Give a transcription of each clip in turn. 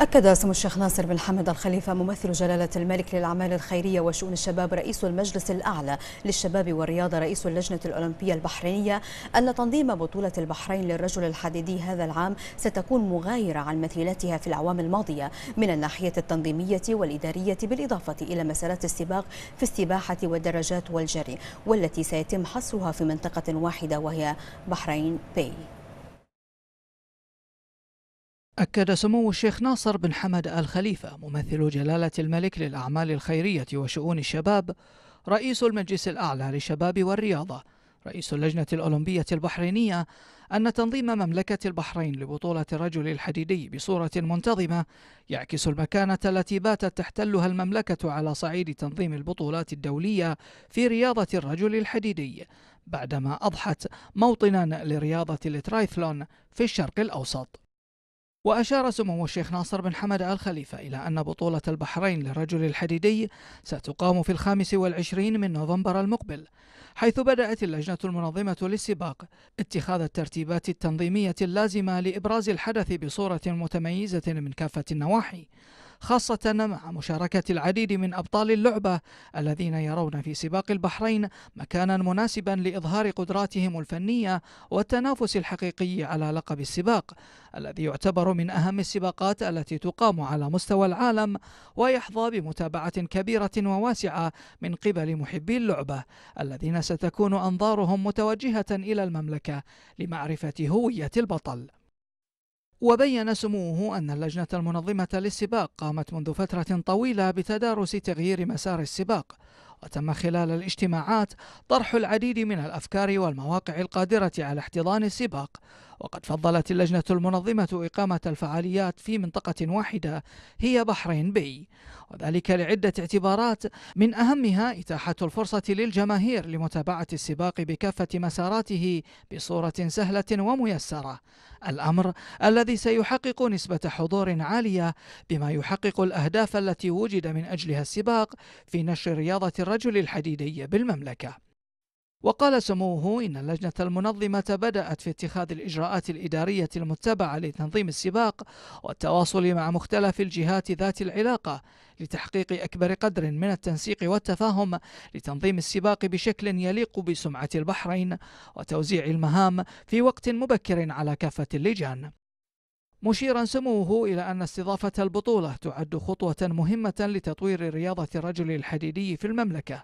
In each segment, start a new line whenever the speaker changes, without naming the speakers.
أكد سمو الشيخ ناصر بن حمد الخليفة ممثل جلالة الملك للأعمال الخيرية وشؤون الشباب رئيس المجلس الأعلى للشباب والرياضة رئيس اللجنة الأولمبية البحرينية أن تنظيم بطولة البحرين للرجل الحديدي هذا العام ستكون مغايرة عن مثيلاتها في الأعوام الماضية من الناحية التنظيمية والإدارية بالإضافة إلى مسارات السباق في السباحة والدراجات والجري والتي سيتم حصرها في منطقة واحدة وهي بحرين بي.
أكد سمو الشيخ ناصر بن حمد آل خليفة ممثل جلالة الملك للأعمال الخيرية وشؤون الشباب رئيس المجلس الأعلى للشباب والرياضة رئيس اللجنة الأولمبية البحرينية أن تنظيم مملكة البحرين لبطولة الرجل الحديدي بصورة منتظمة يعكس المكانة التي باتت تحتلها المملكة على صعيد تنظيم البطولات الدولية في رياضة الرجل الحديدي بعدما أضحت موطنا لرياضة الترايثلون في الشرق الأوسط وأشار سمو الشيخ ناصر بن حمد آل خليفة إلى أن بطولة البحرين للرجل الحديدي ستقام في الخامس والعشرين من نوفمبر المقبل حيث بدأت اللجنة المنظمة للسباق اتخاذ الترتيبات التنظيمية اللازمة لإبراز الحدث بصورة متميزة من كافة النواحي خاصة مع مشاركة العديد من أبطال اللعبة الذين يرون في سباق البحرين مكانا مناسبا لإظهار قدراتهم الفنية والتنافس الحقيقي على لقب السباق الذي يعتبر من أهم السباقات التي تقام على مستوى العالم ويحظى بمتابعة كبيرة وواسعة من قبل محبي اللعبة الذين ستكون أنظارهم متوجهة إلى المملكة لمعرفة هوية البطل وبين سموه أن اللجنة المنظمة للسباق قامت منذ فترة طويلة بتدارس تغيير مسار السباق وتم خلال الاجتماعات طرح العديد من الأفكار والمواقع القادرة على احتضان السباق وقد فضلت اللجنة المنظمة إقامة الفعاليات في منطقة واحدة هي بحرين بي وذلك لعدة اعتبارات من أهمها إتاحة الفرصة للجماهير لمتابعة السباق بكافة مساراته بصورة سهلة وميسرة الأمر الذي سيحقق نسبة حضور عالية بما يحقق الأهداف التي وجد من أجلها السباق في نشر رياضة الرجل الحديدي بالمملكة وقال سموه إن اللجنة المنظمة بدأت في اتخاذ الإجراءات الإدارية المتبعة لتنظيم السباق والتواصل مع مختلف الجهات ذات العلاقة لتحقيق أكبر قدر من التنسيق والتفاهم لتنظيم السباق بشكل يليق بسمعة البحرين وتوزيع المهام في وقت مبكر على كافة اللجان مشيرا سموه إلى أن استضافة البطولة تعد خطوة مهمة لتطوير رياضة الرجل الحديدي في المملكة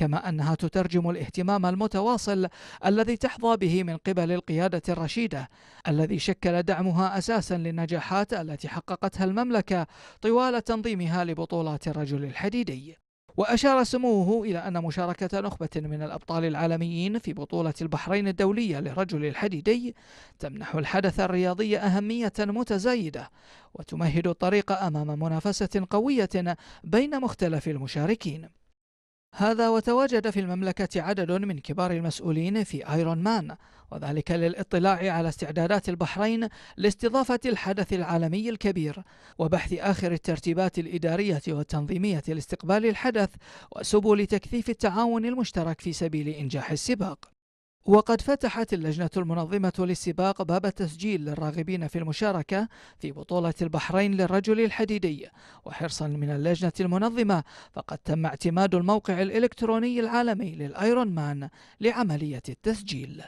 كما أنها تترجم الاهتمام المتواصل الذي تحظى به من قبل القيادة الرشيدة الذي شكل دعمها أساسا للنجاحات التي حققتها المملكة طوال تنظيمها لبطولات الرجل الحديدي وأشار سموه إلى أن مشاركة نخبة من الأبطال العالميين في بطولة البحرين الدولية للرجل الحديدي تمنح الحدث الرياضي أهمية متزايدة وتمهد الطريق أمام منافسة قوية بين مختلف المشاركين هذا وتواجد في المملكة عدد من كبار المسؤولين في ايرون مان وذلك للاطلاع على استعدادات البحرين لاستضافة الحدث العالمي الكبير وبحث آخر الترتيبات الإدارية والتنظيمية لاستقبال الحدث وسبل تكثيف التعاون المشترك في سبيل إنجاح السباق وقد فتحت اللجنة المنظمة للسباق باب التسجيل للراغبين في المشاركة في بطولة البحرين للرجل الحديدي وحرصا من اللجنة المنظمة فقد تم اعتماد الموقع الإلكتروني العالمي للأيرون مان لعملية التسجيل